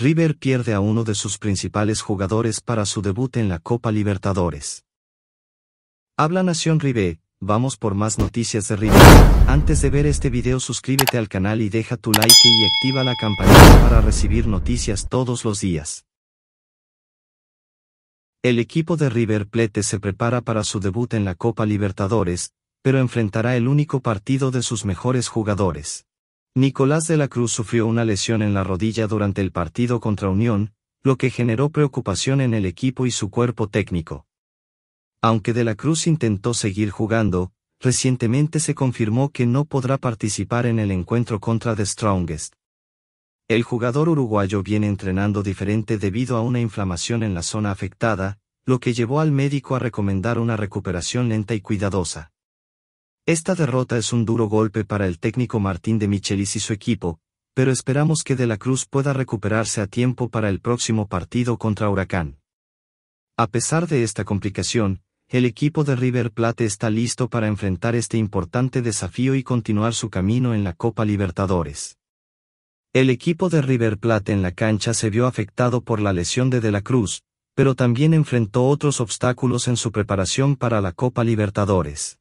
River pierde a uno de sus principales jugadores para su debut en la Copa Libertadores. Habla Nación River, vamos por más noticias de River. Antes de ver este video suscríbete al canal y deja tu like y activa la campanita para recibir noticias todos los días. El equipo de River Plate se prepara para su debut en la Copa Libertadores, pero enfrentará el único partido de sus mejores jugadores. Nicolás de la Cruz sufrió una lesión en la rodilla durante el partido contra Unión, lo que generó preocupación en el equipo y su cuerpo técnico. Aunque de la Cruz intentó seguir jugando, recientemente se confirmó que no podrá participar en el encuentro contra The Strongest. El jugador uruguayo viene entrenando diferente debido a una inflamación en la zona afectada, lo que llevó al médico a recomendar una recuperación lenta y cuidadosa. Esta derrota es un duro golpe para el técnico Martín de Michelis y su equipo, pero esperamos que De la Cruz pueda recuperarse a tiempo para el próximo partido contra Huracán. A pesar de esta complicación, el equipo de River Plate está listo para enfrentar este importante desafío y continuar su camino en la Copa Libertadores. El equipo de River Plate en la cancha se vio afectado por la lesión de De la Cruz, pero también enfrentó otros obstáculos en su preparación para la Copa Libertadores.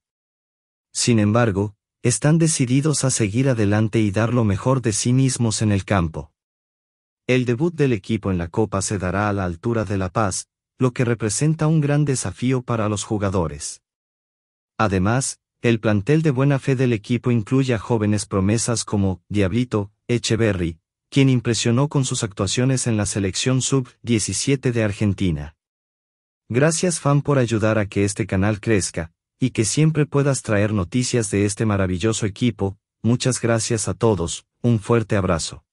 Sin embargo, están decididos a seguir adelante y dar lo mejor de sí mismos en el campo. El debut del equipo en la Copa se dará a la altura de La Paz, lo que representa un gran desafío para los jugadores. Además, el plantel de buena fe del equipo incluye a jóvenes promesas como Diablito, Echeverry, quien impresionó con sus actuaciones en la selección sub-17 de Argentina. Gracias fan por ayudar a que este canal crezca, y que siempre puedas traer noticias de este maravilloso equipo, muchas gracias a todos, un fuerte abrazo.